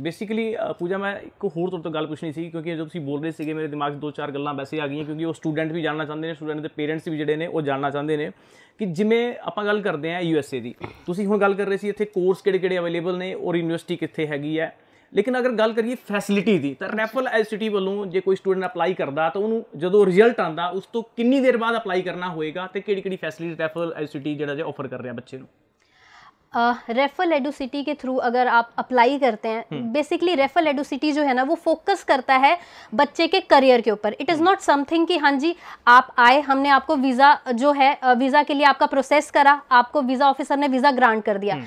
Basically ਪੂਜਾ ਮੈਂ ਇੱਕ ਹੋਰ ਤੁਹਾਡੇ ਤੋਂ ਗੱਲ ਪੁੱਛਣੀ ਸੀ ਕਿਉਂਕਿ ਜਦੋਂ ਤੁਸੀਂ ਬੋਲ ਰਹੇ ਸੀਗੇ ਮੇਰੇ ਦਿਮਾਗ 'ਚ ਦੋ ਚਾਰ ਗੱਲਾਂ ਵੈਸੇ ਆ ਗਈਆਂ ਕਿਉਂਕਿ ਉਹ ਸਟੂਡੈਂਟ ਵੀ ਜਾਣਨਾ ਚਾਹੁੰਦੇ ਨੇ ਸਟੂਡੈਂਟ ਦੇ ਪੇਰੈਂਟਸ ਵੀ ਜਿਹੜੇ ਨੇ ਉਹ ਜਾਣਨਾ ਚਾਹੁੰਦੇ ਨੇ ਕਿ ਜਿਵੇਂ ਆਪਾਂ ਗੱਲ ਕਰਦੇ ਆ ਯੂਐਸਏ ਦੀ ਤੁਸੀਂ ਹੁਣ ਗੱਲ ਕਰ ਰਹੇ ਸੀ ਇੱਥੇ ਕੋਰਸ ਕਿਹੜੇ-ਕਿਹੜੇ ਅਵੇਲੇਬਲ ਨੇ ਔਰ ਯੂਨੀਵਰਸਿਟੀ ਕਿੱਥੇ ਹੈਗੀ ਹੈ ਲੇਕਿਨ ਅਗਰ ਗੱਲ ਕਰੀਏ ਫੈਸਿਲਿਟੀ ਦੀ ਤਾਂ ਰੈਫਲ ਐਸਟੀ ਵੱਲੋਂ ਜੇ ਕੋਈ ਸਟੂਡੈਂਟ ਅਪਲਾਈ ਕਰਦਾ ਤਾਂ ਉਹਨੂੰ ਜਦੋਂ ਰਿਜ਼ਲਟ ਆਂਦਾ ਉਸ ਤੋਂ ਕਿੰਨੀ ਦੇਰ ਬਾਅਦ ਅਪਲਾਈ ਕਰਨਾ ਹੋਏਗਾ ਤੇ ਕਿਹੜੀ-ਕਿਹੜੀ ਫੈਸਿਲਿਟੀ ਰੈਫਲ ਐਸਟੀ ਜਿਹੜਾ ਜੇ ਆਫਰ ਕਰ ਰਿਹਾ ਬੱਚੇ ਨੂੰ रेफल एडोसिटी के थ्रू अगर आप अप्लाई करते हैं बेसिकली रेफल एडुसिटी जो है ना वो फोकस करता है बच्चे के करियर के ऊपर इट इज़ नॉट समथिंग कि हाँ जी आप आए हमने आपको वीज़ा जो है वीज़ा के लिए आपका प्रोसेस करा आपको वीज़ा ऑफिसर ने वीज़ा ग्रांट कर दिया हम्म।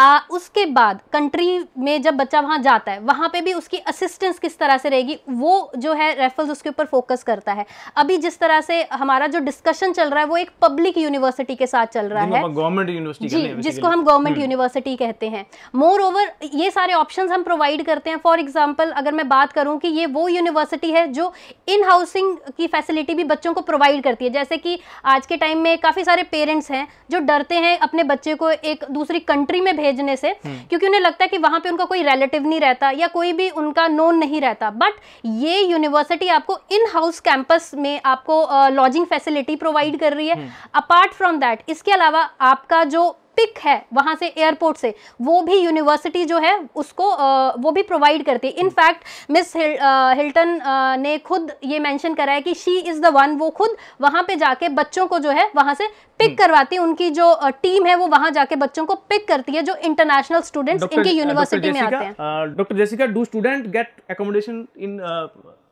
आ, उसके बाद कंट्री में जब बच्चा वहाँ जाता है वहाँ पे भी उसकी असिस्टेंस किस तरह से रहेगी वो जो है रेफल्स उसके ऊपर फोकस करता है अभी जिस तरह से हमारा जो डिस्कशन चल रहा है वो एक पब्लिक यूनिवर्सिटी के साथ चल रहा है गवर्नमेंट यूनिवर्सिटी जी जिसको हम गवर्नमेंट हम्म। यूनिवर्सिटी कहते हैं मोर ओवर ये सारे ऑप्शन हम प्रोवाइड करते हैं फॉर एग्जाम्पल अगर मैं बात करूँ कि ये वो यूनिवर्सिटी है जो इन हाउसिंग की फैसिलिटी भी बच्चों को प्रोवाइड करती है जैसे कि आज के टाइम में काफ़ी सारे पेरेंट्स हैं जो डरते हैं अपने बच्चे को एक दूसरी कंट्री में भेजने से हम्म। क्योंकि उन्हें लगता है कि वहां पे उनका कोई रिलेटिव नहीं रहता या कोई भी उनका नोन नहीं रहता बट ये यूनिवर्सिटी आपको इन हाउस कैंपस में आपको लॉजिंग फैसिलिटी प्रोवाइड कर रही है अपार्ट फ्रॉम दैट इसके अलावा आपका जो पिक है वहाँ से एयरपोर्ट से वो भी यूनिवर्सिटी जो है उसको आ, वो भी प्रोवाइड करती है इनफैक्ट मिस हिल्टन ने खुद ये मेंशन करा है कि शी इज़ द वन वो खुद वहाँ पे जाके बच्चों को जो है वहाँ से पिक हम्म। करवाती है उनकी जो टीम है वो वहाँ जाके बच्चों को पिक करती है जो इंटरनेशनल स्टूडेंट्स इनकी यूनिवर्सिटी में आते हैं doctor Jessica do student get accommodation in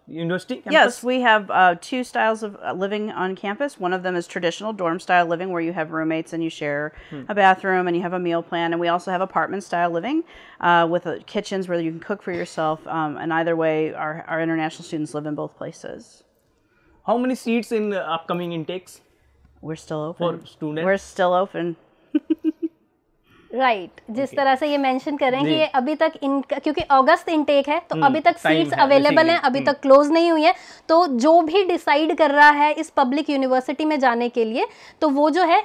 university campus? Yes, we have uh, two styles of uh, living on campus. One of them is traditional dorm style living, where you have roommates and you share hmm. a bathroom and you have a meal plan. And we also have apartment style living uh, with uh, kitchens where you can cook for yourself. Um, and either way, our, our international students live in both places. How many seats in upcoming intakes? We're still open. For students? We're still open. Right right. जिस okay. तरह से ये mention कर रहे हैं कि ये अभी तक इन क्योंकि अगस्त इनटेक है तो हम्म, अभी तक सीट्स अवेलेबल हैं अभी हम्म। तक क्लोज नहीं हुई है तो जो भी डिसाइड कर रहा है इस पब्लिक यूनिवर्सिटी में जाने के लिए तो वो जो है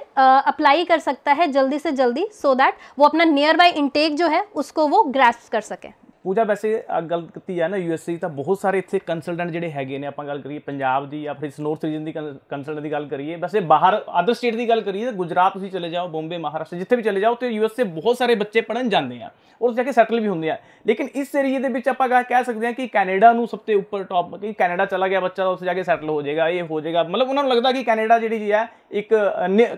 अप्लाई कर सकता है जल्दी से जल्दी सो so दैट वो अपना नियर बाय इनटेक जो है उसको वो ग्रेस्प कर सके ਪੂਜਾ ਵੈਸੇ ਗੱਲ ਕੀਤੀ ਜਾਏ ਨਾ ਯੂਐਸਏ ਤਾਂ ਬਹੁਤ ਸਾਰੇ ਇੱਥੇ ਕੰਸਲਟੈਂਟ ਜਿਹੜੇ ਹੈਗੇ ਨੇ ਆਪਾਂ ਗੱਲ ਕਰੀਏ ਪੰਜਾਬ ਦੀ ਜਾਂ ਫਿਰ ਨੌਰਥ ਰੀਜਨ ਦੀ ਕੰਸਲਟੈਂਟ ਦੀ ਗੱਲ ਕਰੀਏ ਵੈਸੇ ਬਾਹਰ ਅਦਰ ਸਟੇਟ ਦੀ ਗੱਲ ਕਰੀਏ ਤਾਂ ਗੁਜਰਾਤ ਤੁਸੀਂ ਚਲੇ ਜਾਓ ਬੰਬੇ ਮਹਾਰਾਸ਼ਟਰ ਜਿੱਥੇ ਵੀ ਚਲੇ ਜਾਓ ਤੇ ਯੂਐਸਏ ਬਹੁਤ ਸਾਰੇ ਬੱਚੇ ਪੜਨ ਜਾਂਦੇ ਆ ਉਸ ਜਾ ਕੇ ਸੈਟਲ ਵੀ ਹੁੰਦੇ ਆ ਲੇਕਿਨ ਇਸ ਏਰੀਏ ਦੇ ਵਿੱਚ ਆਪਾਂ ਕਹਿ ਸਕਦੇ ਆ ਕਿ ਕੈਨੇਡਾ ਨੂੰ ਸਭ ਤੋਂ ਉੱਪਰ ਟੌਪ ਕਿ ਕੈਨੇਡਾ ਚਲਾ ਗਿਆ ਬੱਚਾ ਤਾਂ ਉੱਥੇ ਜਾ ਕੇ ਸੈਟਲ ਹੋ ਜਾਏਗਾ ਇਹ ਹੋ ਜਾਏਗਾ ਮਤਲਬ ਉਹਨਾਂ ਨੂੰ ਲੱਗਦਾ ਕਿ ਕੈਨੇਡਾ ਜਿਹੜੀ ਜੀ ਹੈ ਇੱਕ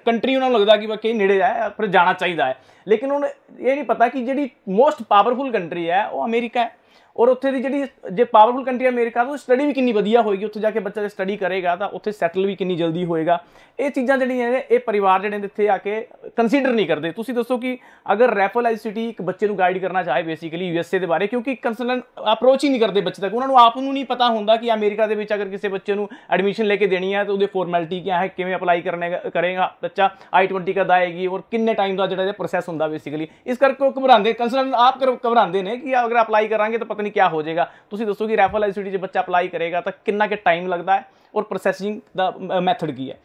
ਕੰਟਰੀ ਉਹਨਾਂ ਨੂੰ ਲੱਗਦਾ ਕਿ ਵਾਕਈ ਨੇੜੇ ਹੈ ਪਰ ਜਾਣਾ ਚਾਹੀਦਾ ਹੈ ਲੇਕਿਨ ਉਹ ਇਹ ਨਹੀਂ ਪਤਾ ਕਿ ਜਿਹੜੀ ਮੋਸਟ ਪਾਵਰਫੁਲ ਕੰਟਰੀ ਹੈ ਉਹ América ਔਰ ਉੱਥੇ ਦੀ ਜਿਹੜੀ ਜੇ ਪਾਵਰਫੁਲ ਕੰਟਰੀ ਅਮਰੀਕਾ ਤੋਂ ਸਟੱਡੀ ਵੀ ਕਿੰਨੀ ਵਧੀਆ ਹੋਏਗੀ ਉੱਥੇ ਜਾ ਕੇ ਬੱਚਾ ਜੇ ਸਟੱਡੀ ਕਰੇਗਾ ਤਾਂ ਉੱਥੇ ਸੈਟਲ ਵੀ ਕਿੰਨੀ ਜਲਦੀ ਹੋਏਗਾ ਇਹ ਚੀਜ਼ਾਂ ਜਿਹੜੀਆਂ ਨੇ ਇਹ ਪਰਿਵਾਰ ਜਿਹੜੇ ਨੇ ਇੱਥੇ ਆ ਕੇ ਕੰਸੀਡਰ ਨਹੀਂ ਕਰਦੇ ਤੁਸੀਂ ਦੱਸੋ ਕਿ ਅਗਰ ਰੈਫਲ ਸਿਟੀ ਇੱਕ ਬੱਚੇ ਨੂੰ ਗਾਈਡ ਕਰਨਾ ਚਾਹੇ ਬੇਸਿਕਲੀ ਯੂਐਸਏ ਦੇ ਬਾਰੇ ਕਿਉਂਕਿ ਕੰਸਲਨ ਅਪਰੋਚ ਹੀ ਨਹੀਂ ਕਰਦੇ ਬੱਚੇ ਤੱਕ ਉਹਨਾਂ ਨੂੰ ਆਪ ਨੂੰ ਨਹੀਂ ਪਤਾ ਹੁੰਦਾ ਕਿ ਅਮਰੀਕਾ ਦੇ ਵਿੱਚ ਅਗਰ ਕਿਸੇ ਬੱਚੇ ਨੂੰ ਐਡਮਿਸ਼ਨ ਲੈ ਕੇ ਦੇਣੀ ਹੈ ਤਾਂ ਉਹਦੇ ਫਾਰਮੈਲਿਟੀ ਕੀ ਹੈ ਕਿਵੇਂ ਅਪਲਾਈ ਕਰਨੇ ਕਰੇਗਾ ਬੱਚਾ I20 ਕਦ ਆਏਗੀ ਔਰ ਕਿੰਨੇ ਟਾਈਮ ਦਾ ਜਿਹੜਾ ਇਹ ਪ੍ਰੋਸੈਸ ਹੁੰਦਾ ਬੇਸਿਕਲੀ ਇਸ ਕਰਕੇ ਉਹ ਘਬਰਾਉਂਦੇ ਕੰਸਲਨ ਆਪ ਘਬਰਾਉਂਦੇ ਨੇ ਕਿ ਅਗਰ ਅਪਲਾਈ ਕਰਾਂਗੇ ਤਾਂ ਪਤਾ ਨਹੀਂ ਕੀ ਹੋ ਜਾਏਗਾ ਤੁਸੀਂ ਦੱਸੋ ਕਿ ਰੈਫਲ ਐਸਟੀ ਜੇ ਬੱਚਾ ਅਪਲਾਈ ਕਰੇਗਾ ਤਾਂ ਕਿੰਨਾ ਕਿ ਟਾਈਮ ਲੱਗਦਾ ਹੈ ਔਰ ਪ੍ਰੋਸੈਸਿੰਗ ਦਾ ਮੈਥਡ ਕੀ ਹੈ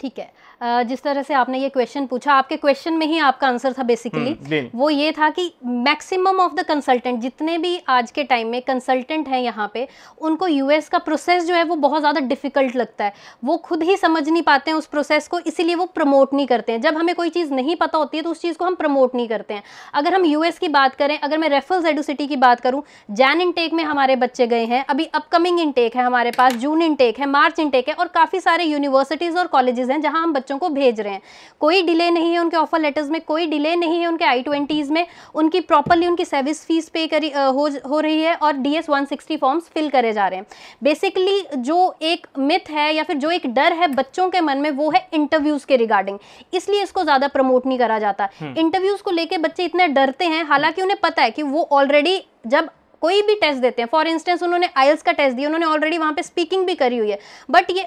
ठीक है जिस तरह से आपने ये क्वेश्चन पूछा आपके क्वेश्चन में ही आपका आंसर था बेसिकली हम्म, वो ये था कि मैक्सिमम ऑफ द कंसल्टेंट जितने भी आज के टाइम में कंसल्टेंट हैं यहाँ पे उनको यूएस का प्रोसेस जो है वो बहुत ज़्यादा डिफिकल्ट लगता है वो खुद ही समझ नहीं पाते हैं उस प्रोसेस को इसीलिए वो प्रमोट नहीं करते हैं जब हमें कोई चीज़ नहीं पता होती है तो उस चीज़ को हम प्रमोट नहीं करते हैं अगर हम यूएस की बात करें अगर मैं रेफल्स एडोसिटी की बात करूँ जैन इनटेक में हमारे बच्चे गए हैं अभी अपकमिंग इनटेक है हमारे पास जून इनटेक है मार्च इनटेक है और काफ़ी सारे यूनिवर्सिटीज़ और कॉलेजेस हैं जहां हम बच्चों को भेज रहे हैं कोई डिले नहीं है उनके ऑफर लेटर्स में कोई डिले नहीं है उनके आई ट्वेंटीज़ में उनकी प्रॉपरली उनकी सर्विस फीस पे करी हो हो रही है और D S one sixty forms fill करे जा रहे हैं बेसिकली जो एक मिथ है या फिर जो एक डर है बच्चों के मन में वो है इंटरव्यूज़ के रिगार्डिंग इसलिए इसको ज़्यादा प्रमोट नहीं करा जाता इंटरव्यूज़ हम्म। को लेकर बच्चे इतने डरते हैं हालांकि उन्हें पता है कि वो ऑलरेडी जब कोई भी टेस्ट देते हैं फॉर इंस्टेंस उन्होंने आयल्स का टेस्ट दिया उन्होंने ऑलरेडी वहां पे स्पीकिंग भी करी हुई है बट ये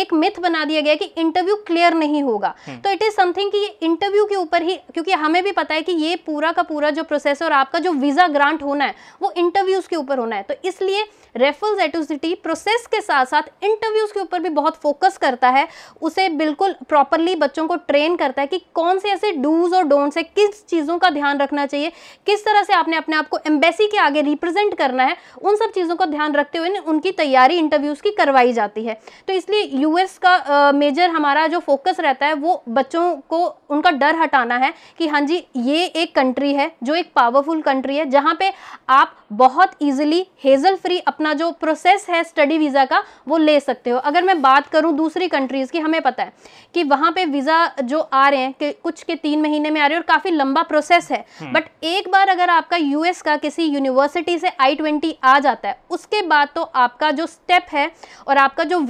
एक मिथ बना दिया गया कि इंटरव्यू क्लियर नहीं होगा हम्म। तो इट इज समथिंग कि ये इंटरव्यू के ऊपर ही क्योंकि हमें भी पता है कि ये पूरा का पूरा जो प्रोसेस है और आपका जो वीजा ग्रांट होना है वो इंटरव्यूज के ऊपर होना है तो इसलिए रेफल्स एटोसिटी प्रोसेस के साथ साथ इंटरव्यूज के ऊपर भी बहुत फोकस करता है उसे बिल्कुल प्रॉपरली बच्चों को ट्रेन करता है कि कौन से ऐसे डूज और डोंट्स है किस चीज़ों का ध्यान रखना चाहिए किस तरह से आपने अपने आप को एम्बेसी के आगे रिप्रेजेंट रिप्रेजेंट करना है उन सब चीज़ों का ध्यान रखते हुए उनकी तैयारी इंटरव्यूज़ की करवाई जाती है तो इसलिए यूएस का मेजर हमारा जो फोकस रहता है वो बच्चों को उनका डर हटाना है कि हाँ जी ये एक कंट्री है जो एक पावरफुल कंट्री है जहाँ पे आप बहुत ईजिली हेजल फ्री अपना जो प्रोसेस है स्टडी वीज़ा का वो ले सकते हो अगर मैं बात करूँ दूसरी कंट्रीज़ की हमें पता है कि वहाँ पे वीज़ा जो आ रहे हैं कि कुछ के तीन महीने में आ रहे हैं और काफ़ी लंबा प्रोसेस है बट हम्म। एक बार अगर आपका यूएस का किसी यूनिवर्सिटी ट्वेंटी से आई ट्वेंटी आ जाता है उसके बाद तो आपका जो स्टेप है और आपका जो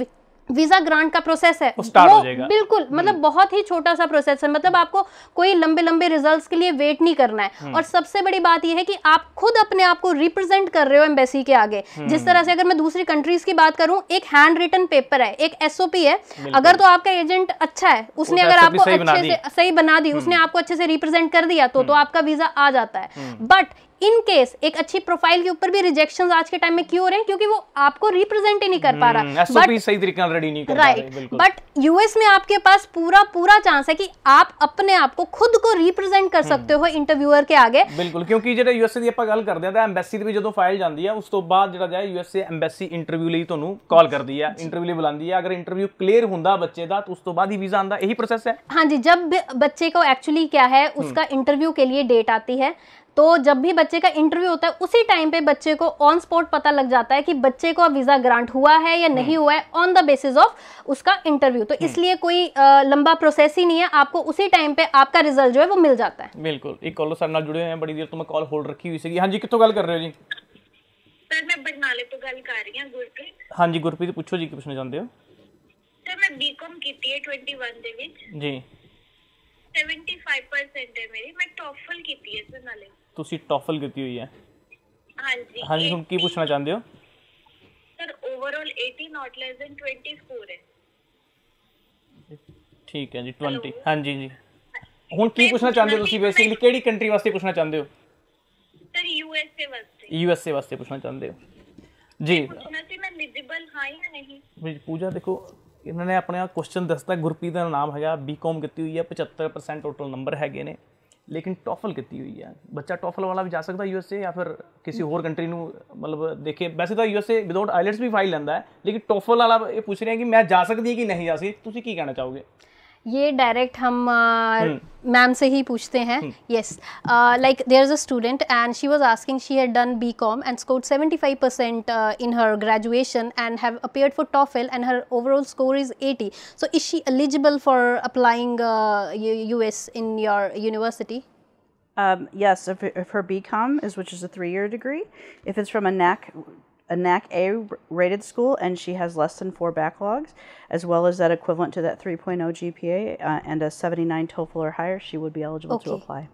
वीजा ग्रांट का प्रोसेस है वो बिल्कुल हम्म। मतलब बहुत ही छोटा सा प्रोसेस है मतलब आपको कोई लंबे लंबे रिजल्ट्स के लिए वेट नहीं करना है हम्म। और सबसे बड़ी बात यह है कि आप खुद अपने आप को रिप्रेजेंट कर रहे हो एम्बेसी के आगे हम्म। जिस तरह से अगर मैं दूसरी कंट्रीज की बात करूं एक हैंड रिटन पेपर है एक एसओपी है अगर तो आपका एजेंट अच्छा है उसने तो अगर आपको अच्छे से सही बना दी उसने आपको अच्छे से रिप्रेजेंट कर दिया तो, तो आपका वीजा आ जाता है बट इन केस एक अच्छी प्रोफाइल के ऊपर भी रिजेक्शन आज के टाइम में क्यों हो रहे हैं क्योंकि वो आपको रिप्रेजेंट ही नहीं कर पा रहा बट हम्म, सही तरीके रेडी नहीं कर राइट बट यूएस में आपके पास पूरा पूरा चांस है कि आप अपने आप को खुद को रिप्रेजेंट कर सकते हम्म। हो इंटरव्यूअर के आगे ਬਿਲਕੁਲ ਕਿਉਂਕਿ ਜਿਹੜਾ ਯੂਐਸਏ ਦੀ ਆਪਾਂ ਗੱਲ ਕਰਦੇ ਆ भी जो फाइल जाती है उस तो बाद जो ਤੋਂ ਬਾਅਦ ਜਿਹੜਾ ਜਾਏ ਯੂਐਸਏ ਐਮਬੈਸੀ ਇੰਟਰਵਿਊ ਲਈ ਤੁਹਾਨੂੰ ਕਾਲ ਕਰਦੀ ਆ ਇੰਟਰਵਿਊ ਲਈ ਬੁਲਾਉਂਦੀ ਆ ਅਗਰ ਇੰਟਰਵਿਊ ਕਲੀਅਰ ਹੁੰਦਾ ਬੱਚੇ तो ਤਾਂ ਉਸ ਤੋਂ ਬਾਅਦ ਹੀ ਵੀਜ਼ਾ ਆਂਦਾ ਇਹੀ ਪ੍ਰੋਸੈਸ ਹੈ ਹਾਂਜੀ ਜਬ बच्चे को एक्चुअली क्या है हम्म। उसका इंटरव्यू के लिए डेट आती है तो जब भी बच्चे का इंटरव्यू होता है उसी टाइम पे बच्चे को ऑन स्पॉट पता लग जाता है कि बच्चे को वीजा ग्रांट हुआ है या नहीं हम्म। हुआ है ऑन द बेसिस ऑफ उसका इंटरव्यू तो हम्म। इसलिए कोई आ, लंबा प्रोसेस ही नहीं है आपको उसी टाइम पे आपका रिजल्ट जो है वो मिल जाता है बिल्कुल एक कॉलर सारे जुड़े हुए हैं बड़ी देर तो मैं कॉल होल्ड रखी हुई सी हाँ जी कितों गल कर रहे हो जी सर मैं बजनाले तो गल कर रही हां गुरप्रीत हाँ जी गुरप्रीत पूछो जी की पूछना चाहते हो सर मैं बीकॉम की ਹੈ 21 ਦੇ ਵਿੱਚ ਜੀ 75% है मेरी मैं टॉफल ਕੀਤੀ ਹੈ ਇਸ ਨਾਲੇ ਤੁਸੀਂ ਟੌਫਲ ਕੀਤੀ ਹੋਈ ਹੈ ਹਾਂਜੀ ਹਾਂਜੀ ਹੁਣ ਕੀ ਪੁੱਛਣਾ ਚਾਹੁੰਦੇ ਹੋ sir overall 80 not less than 20 score ਹੈ ਠੀਕ ਹੈ ਜੀ 20 ਹਾਂਜੀ ਜੀ ਹੁਣ ਕੀ ਪੁੱਛਣਾ ਚਾਹੁੰਦੇ ਹੋ ਤੁਸੀਂ ਬੇਸਿਕਲੀ ਕਿਹੜੀ ਕੰਟਰੀ ਵਾਸਤੇ ਪੁੱਛਣਾ ਚਾਹੁੰਦੇ ਹੋ ਸਰ ਯੂਐਸਏ ਵਾਸਤੇ ਯੂਐਸਏ ਵਾਸਤੇ ਪੁੱਛਣਾ ਚਾਹੁੰਦੇ ਹੋ ਜੀ ਪੁੱਛਣਾ ਸੀ ਮੈਂ ਐਲੀਜੀਬਲ ਹਾਂ ਜਾਂ ਨਹੀਂ ਪੂਜਾ ਦੇਖੋ ਇਹਨਾਂ ਨੇ ਆ ਕੁਐਸਚਨ ਦੱਸਦਾ ਗੁਰਪ੍ਰੀਤ ਦਾ ਨਾਮ ਹੈਗਾ ਬੀਕਾਮ ਕੀਤੀ ਹੋਈ ਹੈ 75% ਟੋਟਲ ਨੰਬਰ ਹੈਗੇ ਨੇ ਲੇਕਿਨ ਟੋਫਲ ਕੀਤੀ ਹੋਈ ਹੈ ਬੱਚਾ ਟੋਫਲ ਵਾਲਾ ਵੀ ਜਾ ਸਕਦਾ ਯੂਐਸਏ ਜਾਂ ਫਿਰ ਕਿਸੇ ਹੋਰ ਕੰਟਰੀ ਨੂੰ ਮਤਲਬ ਦੇਖੇ ਵੈਸੇ ਤਾਂ ਯੂਐਸਏ ਵਿਦਆਊਟ ਆਈਲੈਂਡਸ ਵੀ ਫਾਈਲ ਲੈਂਦਾ ਹੈ ਲੇਕਿਨ ਟੋਫਲ ਵਾਲਾ ਇਹ ਪੁੱਛ ਰਿਹਾ ਕਿ ਮੈਂ ਜਾ ਸਕਦੀ ਹਾਂ ਕਿ ਨਹੀਂ ਜਾ ਸਕਦੀ ਤੁਸੀਂ ਕੀ ਕਹਿਣਾ ਚਾਹੋਗੇ ये डायरेक्ट हम मैम से ही पूछते हैं yes like there is a student and she was asking she had done B com and score seventy five percent in her graduation and have appear for TOEFL and her overall score is eighty so is she eligible for applying U S in your university Um, yes, if, if her BCom is, which is a three-year degree, if it's from a NAC a NAC A rated school and she has less than four backlogs, as well as that equivalent to that 3.0 GPA uh, and a 79 TOEFL or higher, she would be eligible okay. to apply.